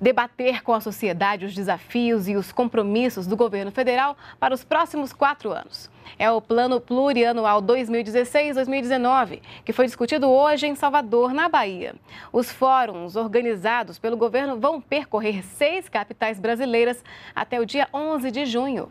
debater com a sociedade os desafios e os compromissos do governo federal para os próximos quatro anos. É o Plano Plurianual 2016-2019, que foi discutido hoje em Salvador, na Bahia. Os fóruns organizados pelo governo vão percorrer seis capitais brasileiras até o dia 11 de junho.